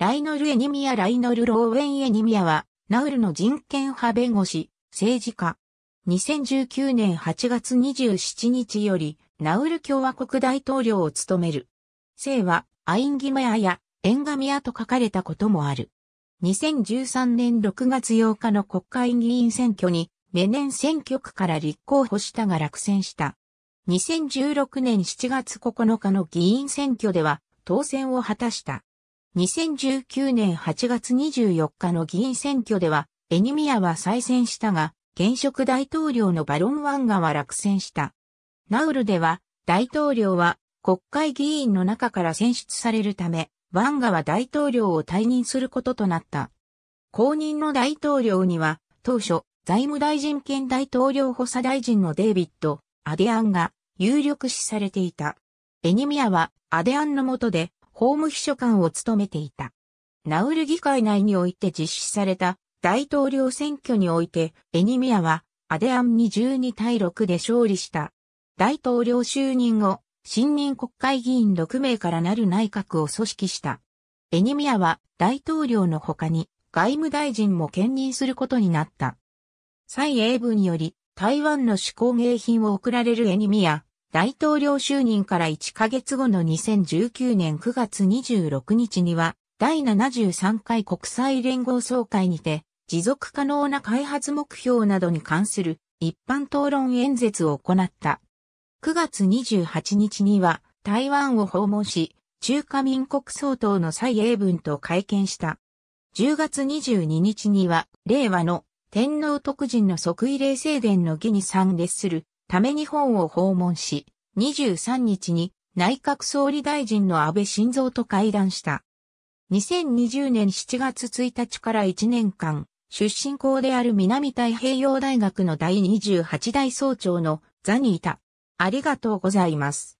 ライノル・エニミア・ライノル・ローウェン・エニミアは、ナウルの人権派弁護士、政治家。2019年8月27日より、ナウル共和国大統領を務める。姓は、アインギメアや、エンガミアと書かれたこともある。2013年6月8日の国会議員選挙に、メネン選挙区から立候補したが落選した。2016年7月9日の議員選挙では、当選を果たした。2019年8月24日の議員選挙では、エニミアは再選したが、現職大統領のバロンワンガは落選した。ナウルでは、大統領は国会議員の中から選出されるため、ワンガは大統領を退任することとなった。後任の大統領には、当初、財務大臣兼大統領補佐大臣のデイビッド・アデアンが有力視されていた。エニミアはアデアンの下で法務秘書官を務めていた。ナウル議会内において実施された大統領選挙において、エニミアはアデアンに12対6で勝利した。大統領就任後、新任国会議員6名からなる内閣を組織した。エニミアは大統領の他に外務大臣も兼任することになった。蔡英文より台湾の手工芸品を贈られるエニミア、大統領就任から1ヶ月後の2019年9月26日には、第73回国際連合総会にて、持続可能な開発目標などに関する一般討論演説を行った。9月28日には台湾を訪問し、中華民国総統の蔡英文と会見した。10月22日には、令和の天皇特人の即位礼正殿の儀に参列するため日本を訪問し、23日に内閣総理大臣の安倍晋三と会談した。2020年7月1日から1年間、出身校である南太平洋大学の第28代総長の座にいた。ありがとうございます。